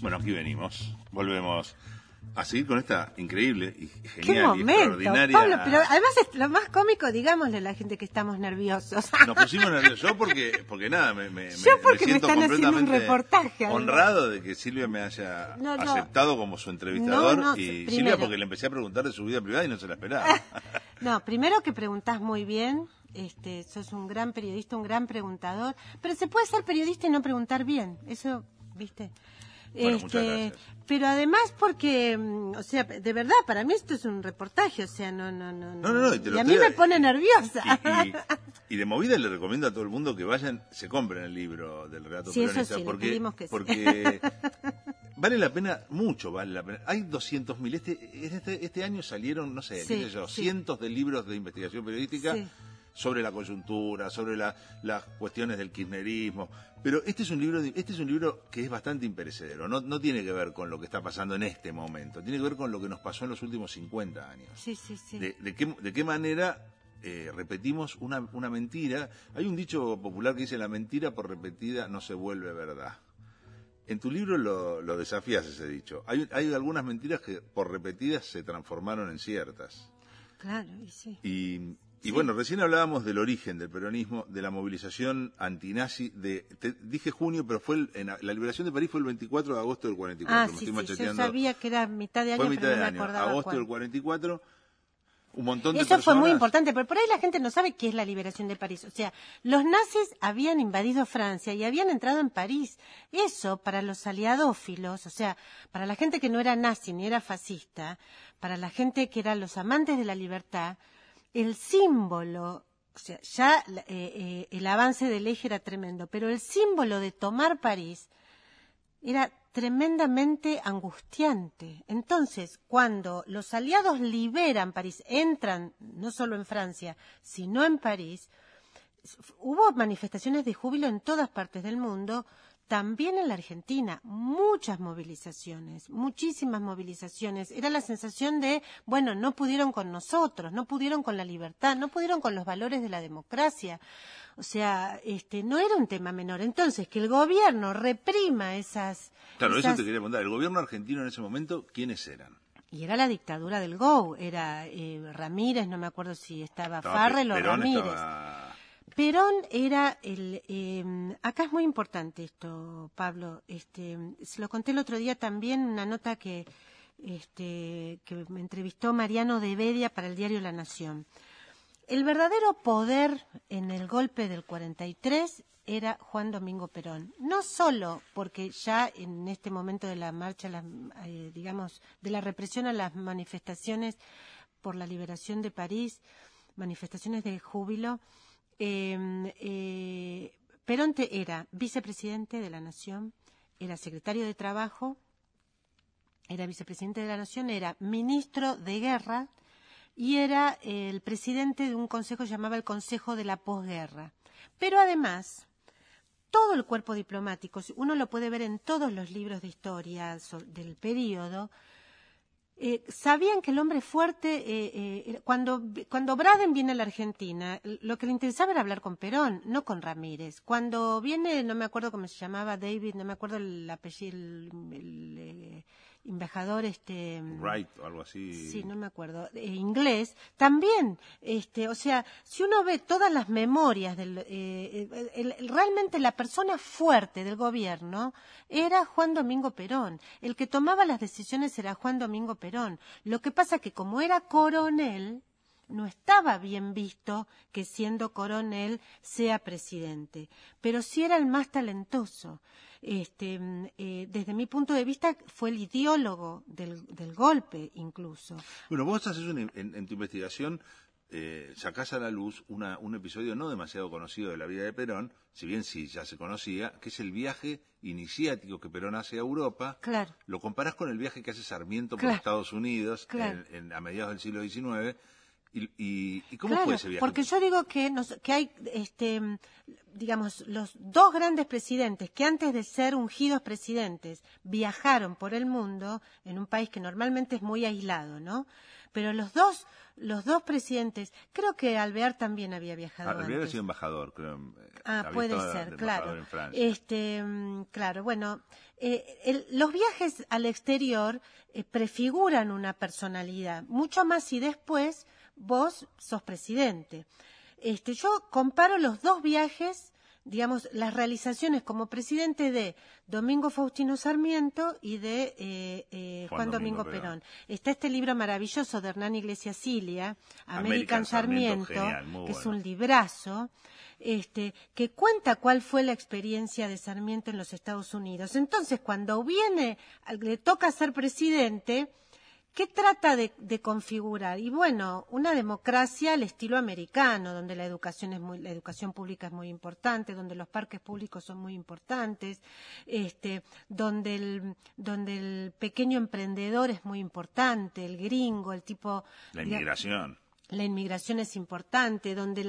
Bueno, aquí venimos. Volvemos a seguir con esta increíble y genial extraordinaria. Pablo, pero además es lo más cómico, digámosle a la gente que estamos nerviosos. Nos pusimos nerviosos. Yo porque, porque nada, me, Yo me, siento completamente un reportaje, honrado de que Silvia me haya aceptado como su entrevistador. y Silvia porque le empecé a preguntar de su vida privada y no se la esperaba. no, primero que preguntás muy bien este, sos un gran periodista, un gran preguntador, pero se puede ser periodista y no preguntar bien, eso, viste. Este, pero además porque, mm, o sea, de verdad, para mí esto es un reportaje, o sea, no, no, no. no, no, y, a mí me pone nerviosa. Y, de movida le recomiendo a todo el mundo que vayan, se compren el libro del relato sí, porque, porque vale la pena, mucho vale la pena. Hay 200.000, este, este, este año salieron, no sé, yo, cientos de libros de investigación periodística sobre la coyuntura, sobre las cuestiones del kirchnerismo. Pero este es un libro, este es un libro que es bastante imperecedero, no, tiene que ver con lo que está pasando en este momento, tiene que ver con lo que nos pasó en los últimos 50 años. Sí, sí, sí. De, qué, manera eh, repetimos una, mentira. Hay un dicho popular que dice, la mentira por repetida no se vuelve verdad. En tu libro lo, desafías ese dicho. Hay, hay, algunas mentiras que por repetidas se transformaron en ciertas. Claro, y sí. Y y bueno, recién hablábamos del origen del peronismo, de la movilización antinazi, de, te, dije junio, pero fue en la, liberación de París fue el 24 de agosto del 44. Ah, sí, sí. yo sabía que era mitad de año, pero no me acordaba agosto del 44. Un montón de Eso fue muy importante, pero por ahí la gente no sabe qué es la liberación de París. O sea, los nazis habían invadido Francia y habían entrado en París. Eso para los aliadófilos, o sea, para la gente que no era nazi ni era fascista, para la gente que era los amantes de la libertad, el símbolo, o sea, ya eh, eh, el avance del eje era tremendo, pero el símbolo de tomar París era tremendamente angustiante. Entonces, cuando los aliados liberan París, entran no solo en Francia, sino en París, hubo manifestaciones de júbilo en todas partes del mundo, también en la Argentina, muchas movilizaciones, muchísimas movilizaciones. Era la sensación de, bueno, no pudieron con nosotros, no pudieron con la libertad, no pudieron con los valores de la democracia. O sea, este, no era un tema menor. Entonces, que el gobierno reprima esas. Claro, eso te quería preguntar. El gobierno argentino en ese momento, ¿quiénes eran? Y era la dictadura del GO, era eh, Ramírez, no me acuerdo si estaba, farre Farrell o Ramírez. Perón era el... Em, acá es muy importante esto, Pablo. Este, se lo conté el otro día también, una nota que, este, que me entrevistó Mariano de Bedia para el diario La Nación. El verdadero poder en el golpe del 43 era Juan Domingo Perón. No solo porque ya en este momento de la marcha, eh, digamos, de la represión a las manifestaciones por la liberación de París, manifestaciones de júbilo, Em, eh, Peronte era vicepresidente de la Nación, era secretario de Trabajo, era vicepresidente de la Nación, era ministro de Guerra y era el presidente de un consejo que llamaba el Consejo de la Posguerra. Pero además, todo el cuerpo diplomático, uno lo puede ver en todos los libros de historia del periodo, eh, sabían que el hombre fuerte, eh, eh, cuando, cuando Braden viene a la Argentina, lo que le interesaba era hablar con Perón, no con Ramírez. Cuando viene, no me acuerdo cómo se llamaba, David, no me acuerdo el apellido, el, embajador este Wright o algo así sí no me acuerdo inglés también este o sea si uno ve todas las memorias del eh, eh, realmente la persona fuerte del gobierno era Juan Domingo Perón el que tomaba las decisiones era Juan Domingo Perón lo que pasa que como era coronel no estaba bien visto que siendo coronel sea presidente, pero sí era el más talentoso. Este, mm, eh, desde mi punto de vista, fue el ideólogo del, golpe, incluso. Bueno, vos en, tu investigación, eh, sacás a la luz un episodio no demasiado conocido de la vida de Perón, si bien sí ya se conocía, que es el viaje iniciático que Perón hace a Europa. Claro. Lo comparás con el viaje que hace Sarmiento por Estados Unidos en, a mediados del siglo XIX ¿Y, cómo fue ese viaje? Porque yo digo que, que hay, este, digamos, los dos grandes presidentes que antes de ser ungidos presidentes viajaron por el mundo en un país que normalmente es muy aislado, ¿no? Pero los dos, los dos presidentes, creo que Alvear también había viajado. Ah, Alvear ha sido embajador, creo. Eh, ah, puede ser, claro. Este, claro, bueno, eh, los viajes al exterior eh, prefiguran una personalidad, mucho más y después vos sos presidente. Este, yo comparo los dos viajes, digamos, las realizaciones como presidente de Domingo Faustino Sarmiento y de eh, eh, Juan, Domingo, Perón. Está este libro maravilloso de Hernán Iglesias Silia, American, Sarmiento, que es un librazo, este, que cuenta cuál fue la experiencia de Sarmiento en los Estados Unidos. Entonces, cuando viene, le toca ser presidente, ¿Qué trata de, configurar? Y bueno, una democracia al estilo americano, donde la educación, es muy, la educación pública es muy importante, donde los parques públicos son muy importantes, este, donde, el, donde el pequeño emprendedor es muy importante, el gringo, el tipo... La inmigración la inmigración es importante, donde,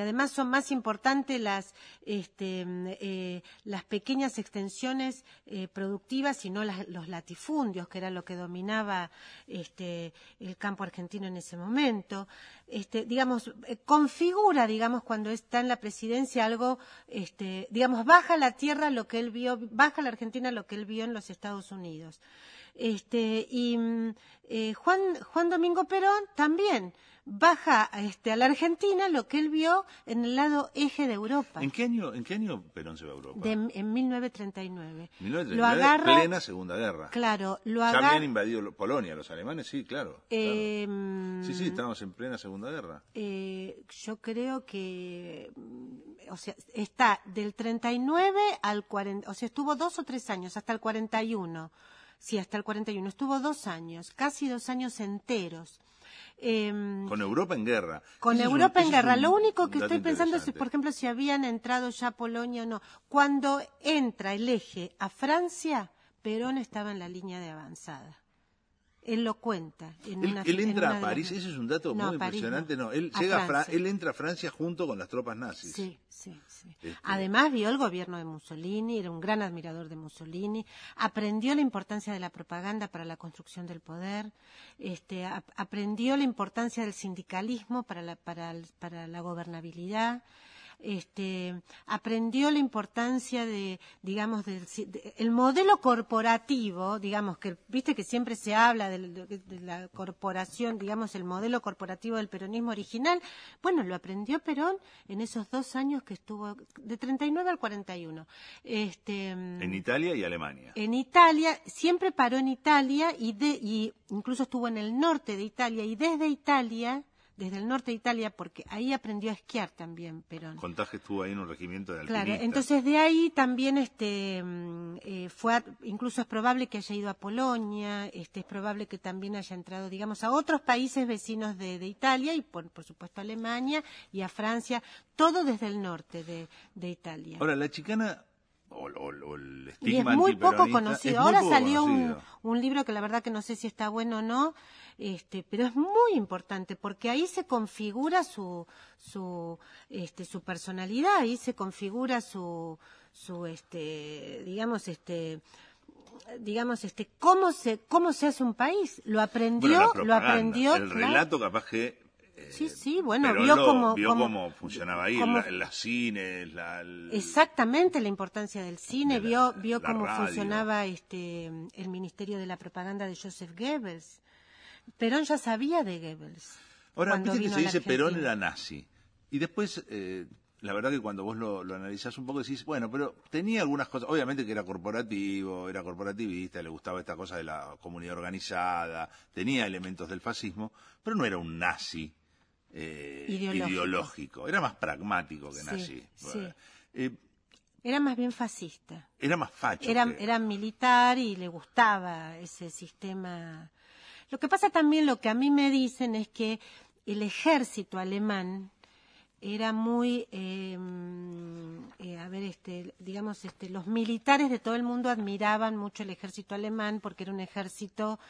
además son más importantes las, este, eh, pequeñas extensiones eh, productivas y no los latifundios, que era lo que dominaba este, el campo argentino en ese momento. Este, digamos, eh, configura, digamos, cuando está en la presidencia algo, digamos, baja la tierra lo que él vio, baja la Argentina lo que él vio en los Estados Unidos. Este, y mm, eh, Juan, Juan Domingo Perón también baja este, a la Argentina lo que él vio en el lado eje de Europa. ¿En qué año, Perón se va a Europa? en 1939. lo agarra, plena Segunda Guerra. Claro, lo agarra... Ya habían invadido Polonia los alemanes, sí, claro. Eh, mm, sí, sí, estábamos en plena Segunda Guerra. Eh, yo creo que, mm, o sea, está del 39 al 40, o sea, estuvo dos o tres años, hasta el 41. Sí, hasta el 41. Estuvo dos años, casi dos años enteros. Em, con Europa en guerra. Con Europa en guerra. Lo único que estoy pensando es, por ejemplo, si habían entrado ya Polonia o no. Cuando entra el eje a Francia, Perón estaba en la línea de avanzada él lo cuenta. En él, él, entra a París, ese es un dato muy impresionante. él, entra a Francia junto con las tropas nazis. Sí, sí, sí. Este, Además, vio el gobierno de Mussolini, era un gran admirador de Mussolini, aprendió la importancia de la propaganda para la construcción del poder, este, aprendió la importancia del sindicalismo para la, para la gobernabilidad este, aprendió la importancia de, digamos, del el modelo corporativo, digamos, que viste que siempre se habla de, la corporación, digamos, el modelo corporativo del peronismo original. Bueno, lo aprendió Perón en esos dos años que estuvo, de 39 al 41. Este, mm, en Italia y Alemania. En Italia, siempre paró en Italia y, de, y incluso estuvo en el norte de Italia y desde Italia desde el norte de Italia, porque ahí aprendió a esquiar también Perón. Contaje estuvo ahí en un regimiento de alpinistas. Claro, entonces de ahí también este, mm, eh, fue, incluso es probable que haya ido a Polonia, este, es probable que también haya entrado, digamos, a otros países vecinos de, de Italia y por, por, supuesto a Alemania y a Francia, todo desde el norte de, de Italia. Ahora, la chicana el y es muy poco conocido. Ahora salió Un, libro que la verdad que no sé si está bueno o no, este, pero es muy importante porque ahí se configura su, su, este, su personalidad, ahí se configura su, su, este, digamos, este, digamos este cómo se cómo se hace un país lo aprendió lo aprendió el relato capaz que eh, sí, sí, bueno, vio, cómo, funcionaba ahí, en la, las cines, exactamente la importancia del cine, vio, vio cómo funcionaba este, el Ministerio de la Propaganda de Joseph Goebbels. Perón ya sabía de Goebbels. Ahora, viste que se dice Perón era nazi. Y después, eh, la verdad que cuando vos lo, lo, analizás un poco decís, bueno, pero tenía algunas cosas, obviamente que era corporativo, era corporativista, le gustaba esta cosa de la comunidad organizada, tenía elementos del fascismo, pero no era un nazi eh, ideológico. Era más pragmático que sí, eh, era más bien fascista. Era más facho. Era, militar y le gustaba ese sistema. Lo que pasa también, lo que a mí me dicen es que el ejército alemán era muy, em, eh, a ver, este, digamos, este, los militares de todo el mundo admiraban mucho el ejército alemán porque era un ejército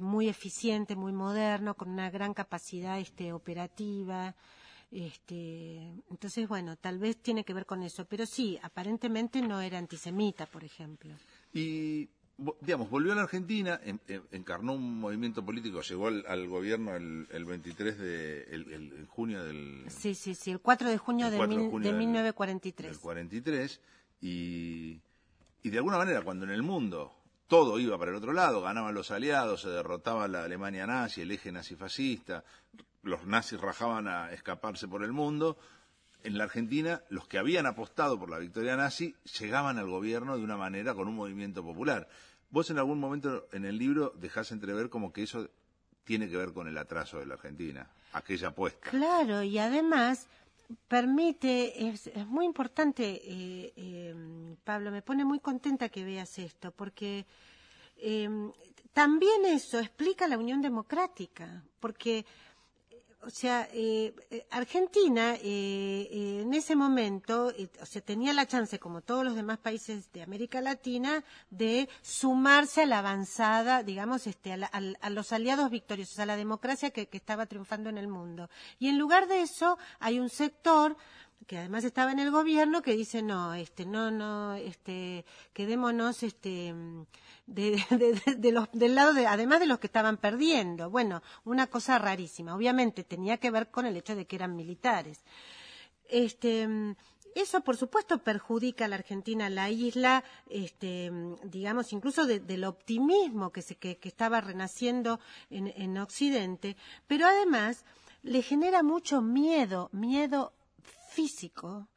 muy eficiente, muy moderno, con una gran capacidad este, operativa. Este, entonces, bueno, tal vez tiene que ver con eso, pero sí, aparentemente no era antisemita, por ejemplo. Y, digamos, volvió a la Argentina, encarnó un movimiento político, llegó al, gobierno el, 23 de junio del... Sí, sí, sí, el 4 de junio, de, 1943. El 43, y, y de alguna manera, cuando en el mundo todo iba para el otro lado, ganaban los aliados, se derrotaba la Alemania nazi, el eje nazifascista, los nazis rajaban a escaparse por el mundo. En la Argentina, los que habían apostado por la victoria nazi llegaban al gobierno de una manera con un movimiento popular. Vos en algún momento en el libro dejás entrever como que eso tiene que ver con el atraso de la Argentina, aquella apuesta. Claro, y además permite, es, muy importante, eh, eh, Pablo, me pone muy contenta que veas esto, porque eh, también eso explica la Unión Democrática, porque o sea, eh, eh, Argentina eh, en ese momento, o tenía la chance, como todos los demás países de América Latina, de sumarse a la avanzada, digamos, este, a, los aliados victoriosos, a la democracia que, que estaba triunfando en el mundo. Y en lugar de eso, hay un sector que además estaba en el gobierno que dice no este no no este quedémonos este del lado además de los que estaban perdiendo bueno una cosa rarísima obviamente tenía que ver con el hecho de que eran militares este eso por supuesto perjudica a la Argentina, a la isla, este, digamos, incluso del optimismo que, estaba renaciendo en, en Occidente, pero además le genera mucho miedo, miedo físico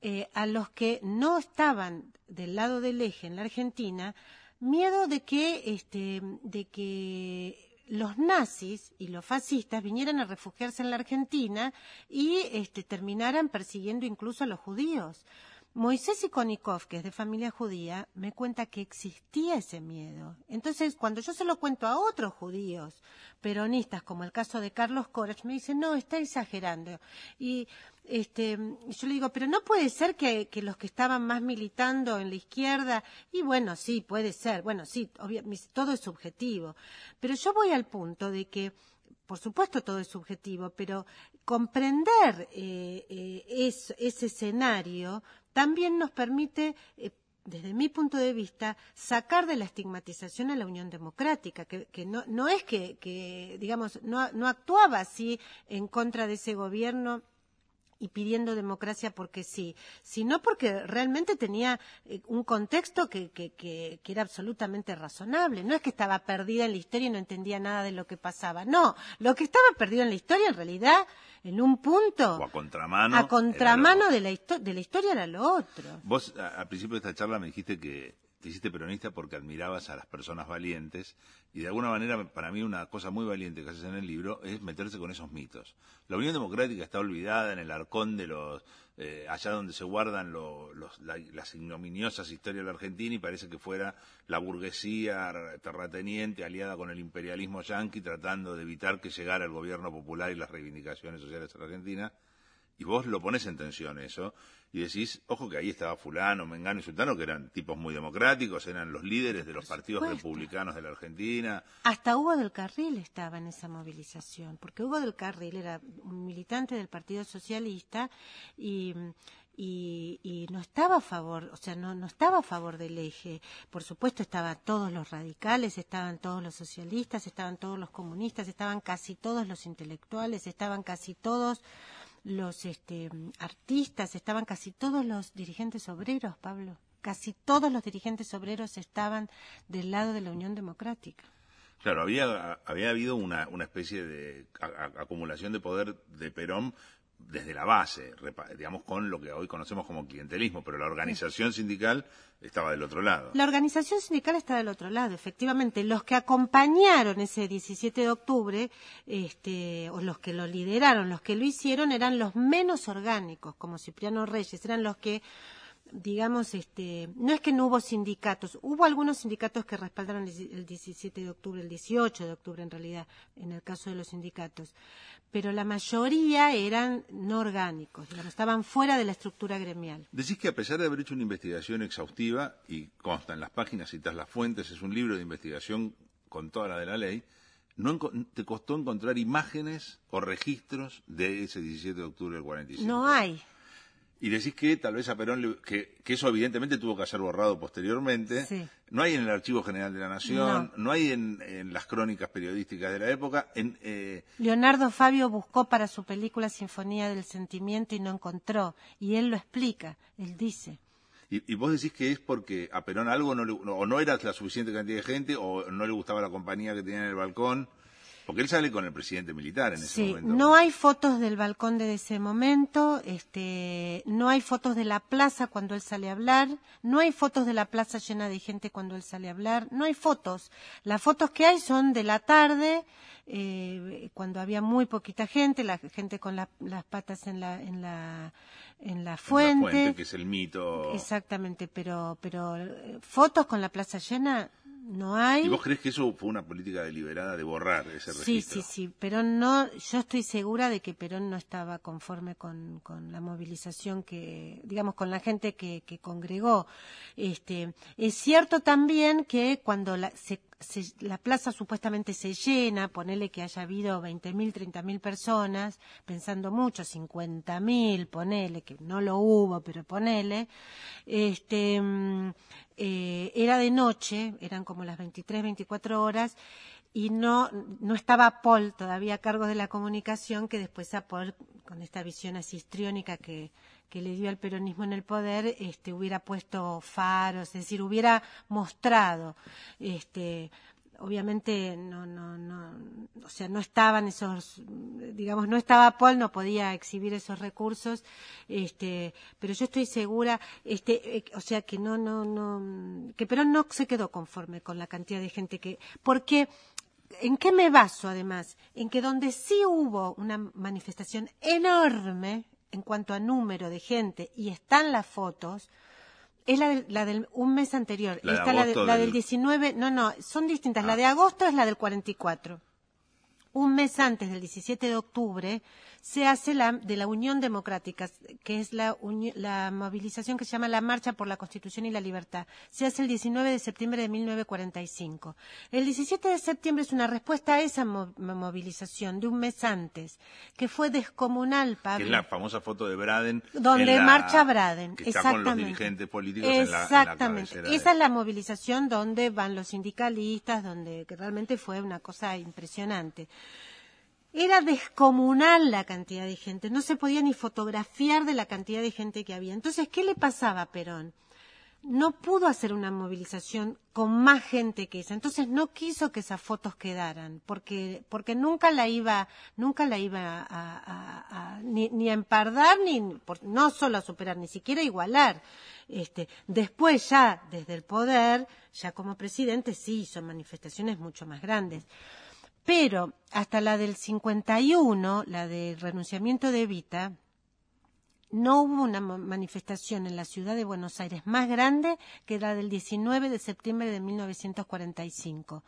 eh, a los que no estaban del lado del eje en la Argentina, miedo de que, este, de que los nazis y los fascistas vinieran a refugiarse en la Argentina y este, terminaran persiguiendo incluso a los judíos. Moisés Ikonikov, que es de familia judía, me cuenta que existía ese miedo. Entonces, cuando yo se lo cuento a otros judíos peronistas, como el caso de Carlos Corach, me dicen, no, está exagerando. Y este, yo le digo, pero no puede ser que, los que estaban más militando en la izquierda, y bueno, sí, puede ser, bueno, sí, todo es subjetivo. Pero yo voy al punto de que por supuesto todo es subjetivo, pero comprender eh, eh, ese escenario también nos permite eh, desde mi punto de vista, sacar de la estigmatización a la Unión Democrática, que, no, no, es que, digamos, no, no, actuaba así en contra de ese gobierno y pidiendo democracia porque sí, sino porque realmente tenía eh, un contexto que, que, era absolutamente razonable. No es que estaba perdida en la historia y no entendía nada de lo que pasaba. No, lo que estaba perdido en la historia en realidad en un punto o a contramano, a contramano de, la de la historia era lo otro. Vos al principio de esta charla me dijiste que te hiciste peronista porque admirabas a las personas valientes y de alguna manera para mí una cosa muy valiente que haces en el libro es meterse con esos mitos. La Unión Democrática está olvidada en el arcón de los eh, allá donde se guardan las ignominiosas historias de la Argentina y parece que fuera la burguesía terrateniente aliada con el imperialismo yanqui tratando de evitar que llegara el gobierno popular y las reivindicaciones sociales de la Argentina y vos lo pones en tensión eso y decís, ojo que ahí estaba fulano, Mengano y Sultano, que eran tipos muy democráticos, eran los líderes de los partidos republicanos de la Argentina. Hasta Hugo del Carril estaba en esa movilización, porque Hugo del Carril era un militante del Partido Socialista y... Y, no estaba a favor, o sea, no, no estaba a favor del eje. Por supuesto, estaban todos los radicales, estaban todos los socialistas, estaban todos los comunistas, estaban casi todos los intelectuales, estaban casi todos los este, artistas, estaban casi todos los dirigentes obreros, Pablo. Casi todos los dirigentes obreros estaban del lado de la Unión Democrática. Claro, había, había habido una, especie de acumulación de poder de Perón desde la base, digamos, con lo que hoy conocemos como clientelismo, pero la organización sindical estaba del otro lado. La organización sindical está del otro lado, efectivamente. Los que acompañaron ese 17 de octubre, este, o los que lo lideraron, los que lo hicieron, eran los menos orgánicos, como Cipriano Reyes, eran los que digamos, este, no es que no hubo sindicatos, hubo algunos sindicatos que respaldaron el 17 de octubre, el 18 de octubre en realidad, en el caso de los sindicatos, pero la mayoría eran no orgánicos, estaban fuera de la estructura gremial. Decís que a pesar de haber hecho una investigación exhaustiva, y en las páginas, citas las fuentes, es un libro de investigación con toda la de la ley, no te costó encontrar imágenes o registros de ese 17 de octubre del 45. No hay, y decís que tal vez a Perón, que, eso evidentemente tuvo que ser borrado posteriormente, no hay en el Archivo General de la Nación, no, hay en, las crónicas periodísticas de la época. En, eh, Leonardo Fabio buscó para su película Sinfonía del Sentimiento y no encontró, y él lo explica, él dice. Y, vos decís que es porque a Perón algo no le, o no era la suficiente cantidad de gente o no le gustaba la compañía que tenía en el balcón. Porque él sale con el presidente militar en ese sí, No hay fotos del balcón de ese momento, este, no hay fotos de la plaza cuando él sale a hablar, no hay fotos de la plaza llena de gente cuando él sale a hablar, no hay fotos. Las fotos que hay son de la tarde, eh, cuando había muy poquita gente, la gente con las patas en la, fuente. En la fuente, que es el mito. Exactamente, pero, pero eh, fotos con la plaza llena no hay. ¿Y vos crees que eso fue una política deliberada de borrar ese registro? Sí, sí, sí. Perón no, yo estoy segura de que Perón no estaba conforme con, con la movilización que, digamos, con la gente que, que congregó. Este, es cierto también que cuando la, se la plaza supuestamente se llena, ponele que haya habido 20.000, 30.000 personas, pensando mucho, 50.000, ponele, que no lo hubo, pero ponele, este, mm, eh, era de noche, eran como las 23, 24 horas, y no, no estaba Paul todavía a cargo de la comunicación, que después a Paul, con esta visión así histriónica que, que le dio al peronismo en el poder este, hubiera puesto faros, es decir, hubiera mostrado. Este, obviamente no, no, no, o sea, no estaban esos, digamos, no estaba Paul, no podía exhibir esos recursos, este, pero yo estoy segura, este, eh, o sea, que no, no, no, que Perón no se quedó conforme con la cantidad de gente que, porque, ¿en qué me baso además? En que donde sí hubo una manifestación enorme, en cuanto a número de gente y están las fotos, es la de la del un mes anterior. La, la, la del... 19, no, no, son distintas. La ah. de agosto es la del 44. Un mes antes del 17 de octubre se hace la, de la Unión Democrática, que es la, la movilización que se llama la Marcha por la Constitución y la Libertad. Se hace el 19 de septiembre de 1945. El 17 de septiembre es una respuesta a esa movilización de un mes antes, que fue descomunal, Pablo. Que es la famosa foto de Braden. Donde marcha Braden, que exactamente. los dirigentes políticos En la, esa es la movilización donde van los sindicalistas, donde que realmente fue una cosa impresionante. Era descomunal la cantidad de gente, no se podía ni fotografiar de la cantidad de gente que había. Entonces, ¿qué le pasaba a Perón? No pudo hacer una movilización con más gente que esa, entonces no quiso que esas fotos quedaran, porque, porque nunca la iba, nunca la iba a, ni, a empardar, ni no solo a superar, ni siquiera a igualar. Este, después ya, desde el poder, ya como presidente, sí hizo manifestaciones mucho más grandes. Pero hasta la del 51, la del renunciamiento de Evita, no hubo una manifestación en la ciudad de Buenos Aires más grande que la del 19 de septiembre de 1945.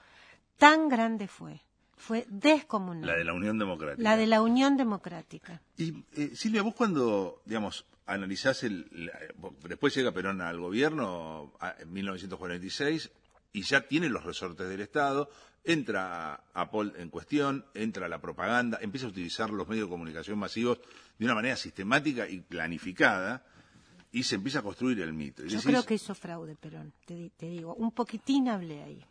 Tan grande fue. Fue descomunal. La de la Unión Democrática. La de la Unión Democrática. Y eh, Silvia, vos cuando, digamos, analizás el... después llega Perón al gobierno en 1946 y ya tiene los resortes del Estado, entra a Paul en cuestión, entra la propaganda, empieza a utilizar los medios de comunicación masivos de una manera sistemática y planificada y se empieza a construir el mito. Yo creo que hizo fraude, Perón, te, digo, un poquitín hablé ahí.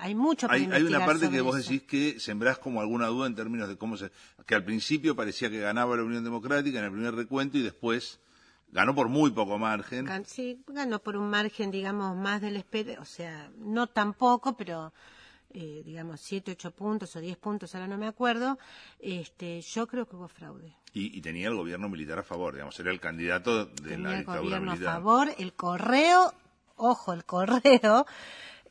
Hay mucho hay, hay una parte que vos decís que sembrás como alguna duda en términos de cómo se... que al principio parecía que ganaba la Unión Democrática en el primer recuento y después ganó por muy poco margen. sí, ganó por un margen, digamos, más del esperado, o sea, no tan poco, pero eh, digamos, 7, 8 puntos o 10 puntos, ahora no me acuerdo, este, yo creo que hubo fraude. Y, tenía el gobierno militar a favor, digamos, era el candidato de la dictadura el gobierno a favor, el correo, ojo, el correo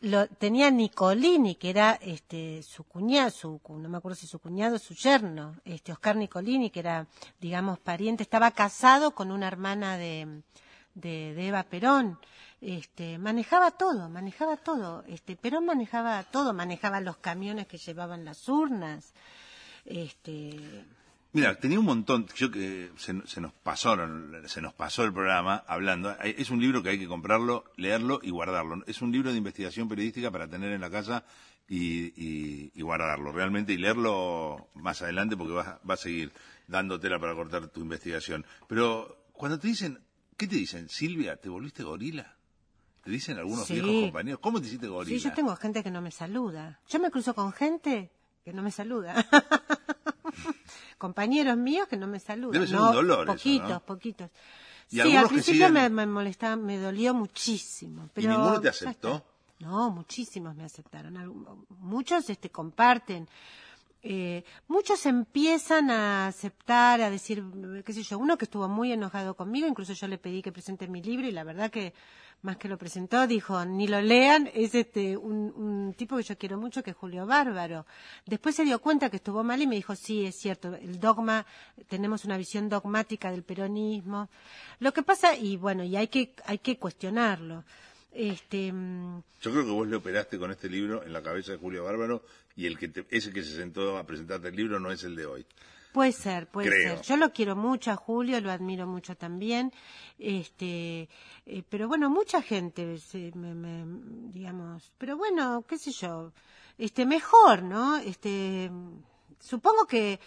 lo tenía Nicolini, que era este su cuñado, su, no me acuerdo si su cuñado, su yerno, este Oscar Nicolini, que era, digamos, pariente, estaba casado con una hermana de, de, de Eva Perón. Este, manejaba todo, manejaba todo. Este, Perón manejaba todo, manejaba los camiones que llevaban las urnas. Este, Mira, tenía un montón, yo que se, nos pasaron, se nos pasó el programa hablando. Es un libro que hay que comprarlo, leerlo y guardarlo. Es un libro de investigación periodística para tener en la casa y, guardarlo realmente y leerlo más adelante porque va, a seguir dando para cortar tu investigación. Pero cuando te dicen, ¿qué te dicen? Silvia, ¿te volviste gorila? ¿Te dicen algunos viejos compañeros? ¿Cómo te hiciste gorila? Sí, yo tengo gente que no me saluda. Yo me cruzo con gente que no me saluda. compañeros míos que no me saludan. Poquitos, poquitos. sí, al principio me, me, molestaba, me dolió muchísimo. Pero ¿Y ninguno te aceptó? No, muchísimos me aceptaron. Muchos este, comparten eh, muchos empiezan a aceptar, a decir, qué sé yo, uno que estuvo muy enojado conmigo, incluso yo le pedí que presente mi libro y la verdad que más que lo presentó, dijo, ni lo lean, es este, un, tipo que yo quiero mucho, que es Julio Bárbaro. Después se dio cuenta que estuvo mal y me dijo, sí, es cierto, el dogma, tenemos una visión dogmática del peronismo. Lo que pasa, y bueno, y hay que, hay que cuestionarlo. Este... Mm, yo creo que vos le operaste con este libro en la cabeza de Julio Bárbaro y el que ese que se sentó a presentarte el libro no es el de hoy. Puede ser, puede ser. Yo lo quiero mucho a Julio, lo admiro mucho también. Este, eh, pero bueno, mucha gente, me, digamos. Pero bueno, qué sé yo. Este, mejor, ¿no? Este, mm, supongo que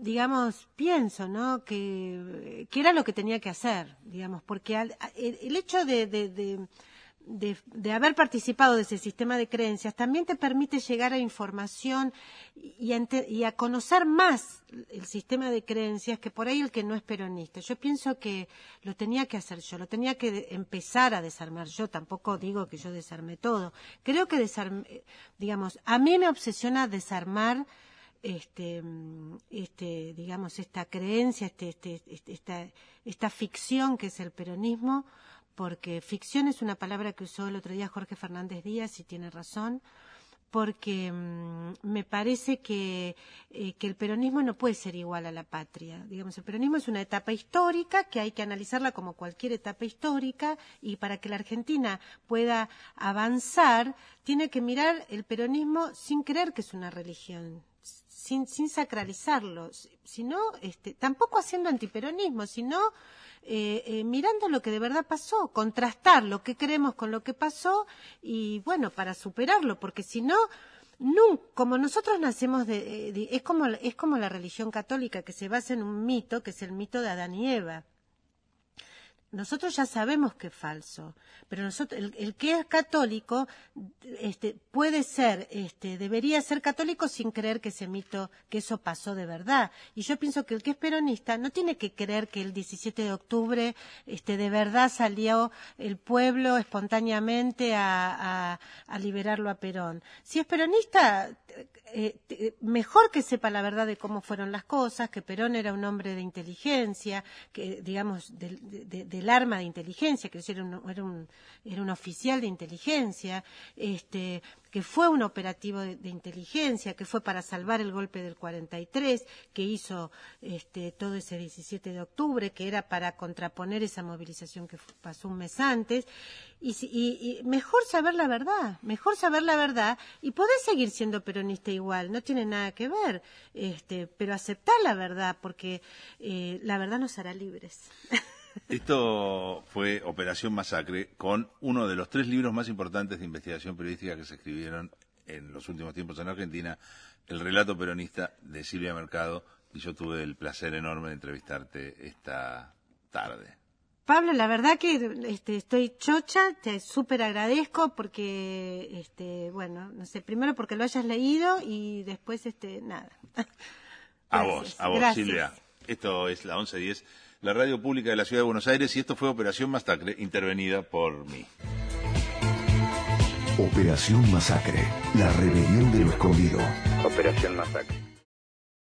digamos, pienso, ¿no? Que, que, era lo que tenía que hacer, digamos, porque el, hecho de, de, de, haber participado de ese sistema de creencias también te permite llegar a información y a, y a conocer más el sistema de creencias que por ahí el que no es peronista. Yo pienso que lo tenía que hacer yo, lo tenía que empezar a desarmar yo, tampoco digo que yo desarme todo. Creo que eh, digamos, a mí me obsesiona desarmar este, este, digamos, esta creencia, este, este, esta, ficción que es el peronismo, porque ficción es una palabra que usó el otro día Jorge Fernández Díaz y tiene razón, porque mm, me parece que, eh, que, el peronismo no puede ser igual a la patria. Digamos, el peronismo es una etapa histórica que hay que analizarla como cualquier etapa histórica y para que la Argentina pueda avanzar tiene que mirar el peronismo sin creer que es una religión sin, sacralizarlo, sino este, tampoco haciendo antiperonismo, sino eh, eh, mirando lo que de verdad pasó, contrastar lo que creemos con lo que pasó y bueno, para superarlo, porque si no, como nosotros nacemos eh, es como es como la religión católica que se basa en un mito que es el mito de Adán y Eva nosotros ya sabemos que es falso, pero nosotros, el, que es católico este, puede ser, este, debería ser católico sin creer que ese mito, que eso pasó de verdad. Y yo pienso que el que es peronista no tiene que creer que el 17 de octubre este, de verdad salió el pueblo espontáneamente a, liberarlo a Perón. Si es peronista, eh, mejor que sepa la verdad de cómo fueron las cosas, que Perón era un hombre de inteligencia, que digamos de el arma de inteligencia, que era un, era un, era un oficial de inteligencia, este, que fue un operativo de, inteligencia, que fue para salvar el golpe del 43, que hizo este, todo ese 17 de octubre, que era para contraponer esa movilización que pasó un mes antes. Y, y, mejor saber la verdad, mejor saber la verdad y podés seguir siendo peronista igual, no tiene nada que ver, este, pero aceptar la verdad, porque eh, la verdad nos hará libres. Esto fue Operación Masacre con uno de los tres libros más importantes de investigación periodística que se escribieron en los últimos tiempos en Argentina, El relato peronista de Silvia Mercado, y yo tuve el placer enorme de entrevistarte esta tarde. Pablo, la verdad que este, estoy chocha, te súper agradezco porque, este, bueno, no sé, primero porque lo hayas leído y después, este, nada. A vos, a vos, Silvia. Esto es la 1110 la radio pública de la Ciudad de Buenos Aires y esto fue Operación Masacre, intervenida por mí. Operación Masacre, la rebelión de lo escondido. Operación Masacre.